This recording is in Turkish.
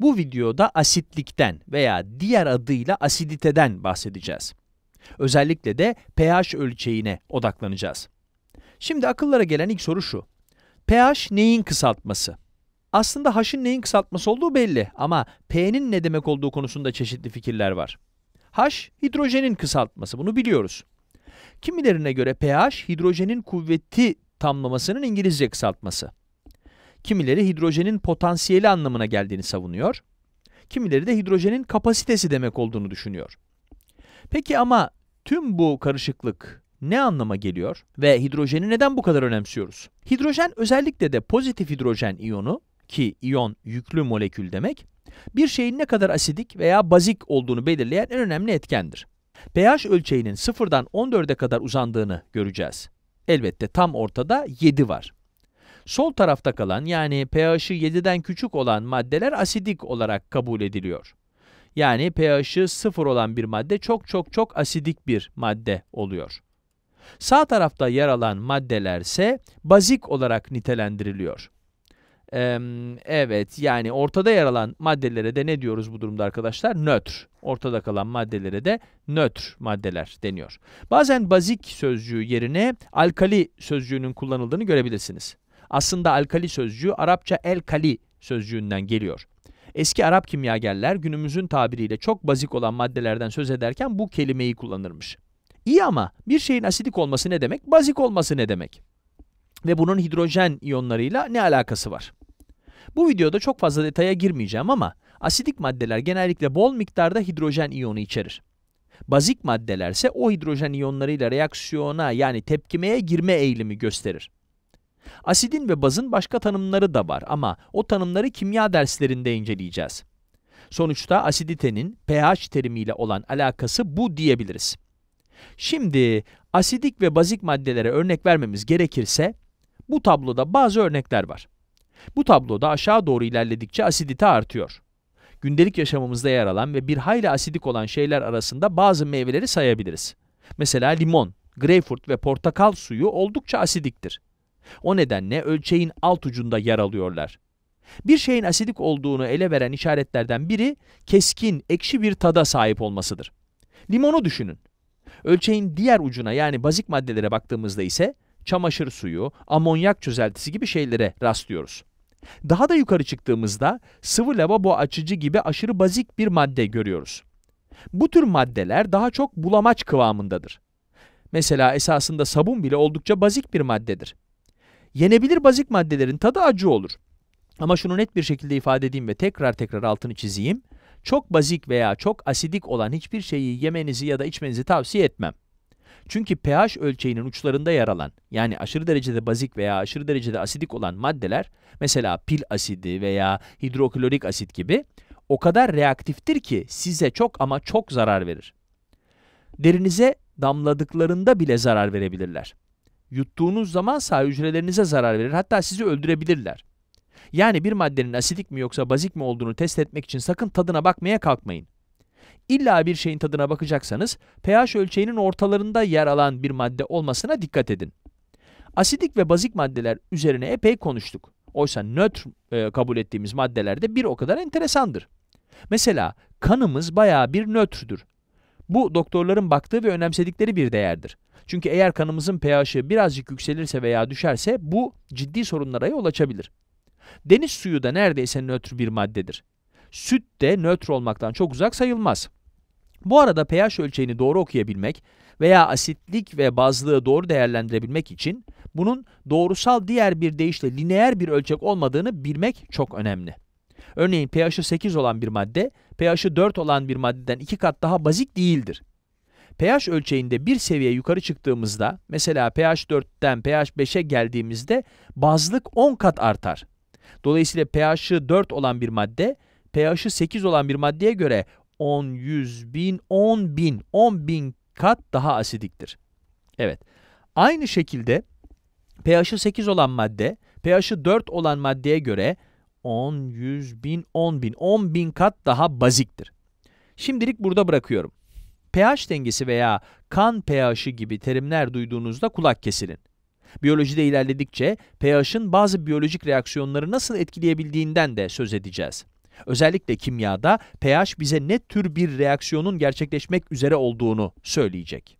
Bu videoda asitlikten veya diğer adıyla asiditeden bahsedeceğiz. Özellikle de pH ölçeğine odaklanacağız. Şimdi akıllara gelen ilk soru şu. pH neyin kısaltması? Aslında H'ın neyin kısaltması olduğu belli ama P'nin ne demek olduğu konusunda çeşitli fikirler var. H, hidrojenin kısaltması, bunu biliyoruz. Kimilerine göre pH, hidrojenin kuvveti tamlamasının İngilizce kısaltması. Kimileri hidrojenin potansiyeli anlamına geldiğini savunuyor. Kimileri de hidrojenin kapasitesi demek olduğunu düşünüyor. Peki ama tüm bu karışıklık ne anlama geliyor ve hidrojeni neden bu kadar önemsiyoruz? Hidrojen özellikle de pozitif hidrojen iyonu ki iyon yüklü molekül demek, bir şeyin ne kadar asidik veya bazik olduğunu belirleyen en önemli etkendir. pH ölçeğinin 0'dan 14'e kadar uzandığını göreceğiz. Elbette tam ortada 7 var. Sol tarafta kalan yani pH'i 7'den küçük olan maddeler asidik olarak kabul ediliyor. Yani pH'i 0 olan bir madde çok çok çok asidik bir madde oluyor. Sağ tarafta yer alan maddeler ise bazik olarak nitelendiriliyor. Ee, evet yani ortada yer alan maddelere de ne diyoruz bu durumda arkadaşlar? Nötr. Ortada kalan maddelere de nötr maddeler deniyor. Bazen bazik sözcüğü yerine alkali sözcüğünün kullanıldığını görebilirsiniz. Aslında alkali sözcüğü Arapça el-kali sözcüğünden geliyor. Eski Arap kimyagerler günümüzün tabiriyle çok bazik olan maddelerden söz ederken bu kelimeyi kullanırmış. İyi ama bir şeyin asidik olması ne demek, bazik olması ne demek? Ve bunun hidrojen iyonlarıyla ne alakası var? Bu videoda çok fazla detaya girmeyeceğim ama asidik maddeler genellikle bol miktarda hidrojen iyonu içerir. Bazik maddelerse o hidrojen iyonlarıyla reaksiyona yani tepkimeye girme eğilimi gösterir. Asidin ve bazın başka tanımları da var ama o tanımları kimya derslerinde inceleyeceğiz. Sonuçta asiditenin pH terimiyle olan alakası bu diyebiliriz. Şimdi asidik ve bazik maddelere örnek vermemiz gerekirse bu tabloda bazı örnekler var. Bu tabloda aşağı doğru ilerledikçe asidite artıyor. Gündelik yaşamımızda yer alan ve bir hayli asidik olan şeyler arasında bazı meyveleri sayabiliriz. Mesela limon, greyfurt ve portakal suyu oldukça asidiktir. O nedenle ölçeğin alt ucunda yer alıyorlar. Bir şeyin asidik olduğunu ele veren işaretlerden biri keskin, ekşi bir tada sahip olmasıdır. Limonu düşünün. Ölçeğin diğer ucuna yani bazik maddelere baktığımızda ise çamaşır suyu, amonyak çözeltisi gibi şeylere rastlıyoruz. Daha da yukarı çıktığımızda sıvı lavabo açıcı gibi aşırı bazik bir madde görüyoruz. Bu tür maddeler daha çok bulamaç kıvamındadır. Mesela esasında sabun bile oldukça bazik bir maddedir. Yenebilir bazik maddelerin tadı acı olur. Ama şunu net bir şekilde ifade edeyim ve tekrar tekrar altını çizeyim. Çok bazik veya çok asidik olan hiçbir şeyi yemenizi ya da içmenizi tavsiye etmem. Çünkü pH ölçeğinin uçlarında yer alan, yani aşırı derecede bazik veya aşırı derecede asidik olan maddeler, mesela pil asidi veya hidroklorik asit gibi, o kadar reaktiftir ki size çok ama çok zarar verir. Derinize damladıklarında bile zarar verebilirler yuttuğunuz zaman sağ hücrelerinize zarar verir. Hatta sizi öldürebilirler. Yani bir maddenin asidik mi yoksa bazik mi olduğunu test etmek için sakın tadına bakmaya kalkmayın. İlla bir şeyin tadına bakacaksanız pH ölçeğinin ortalarında yer alan bir madde olmasına dikkat edin. Asidik ve bazik maddeler üzerine epey konuştuk. Oysa nötr e, kabul ettiğimiz maddelerde bir o kadar enteresandır. Mesela kanımız bayağı bir nötrdür. Bu doktorların baktığı ve önemsedikleri bir değerdir. Çünkü eğer kanımızın pH'i birazcık yükselirse veya düşerse bu ciddi sorunlara yol açabilir. Deniz suyu da neredeyse nötr bir maddedir. Süt de nötr olmaktan çok uzak sayılmaz. Bu arada pH ölçeğini doğru okuyabilmek veya asitlik ve bazlığı doğru değerlendirebilmek için bunun doğrusal diğer bir deyişle lineer bir ölçek olmadığını bilmek çok önemli. Örneğin pH'ı 8 olan bir madde, pH'ı 4 olan bir maddeden 2 kat daha bazik değildir. pH ölçeğinde bir seviye yukarı çıktığımızda, mesela pH 4'ten pH 5'e geldiğimizde bazlık 10 kat artar. Dolayısıyla pH'ı 4 olan bir madde, pH'ı 8 olan bir maddeye göre 10, 100, 1000, 10 bin, 10 bin kat daha asidiktir. Evet, aynı şekilde pH'ı 8 olan madde, pH'ı 4 olan maddeye göre 10, 100 bin, 10 bin. 10 bin kat daha baziktir. Şimdilik burada bırakıyorum. pH dengesi veya kan pH'i gibi terimler duyduğunuzda kulak kesilin. Biyolojide ilerledikçe pH'ın bazı biyolojik reaksiyonları nasıl etkileyebildiğinden de söz edeceğiz. Özellikle kimyada pH bize ne tür bir reaksiyonun gerçekleşmek üzere olduğunu söyleyecek.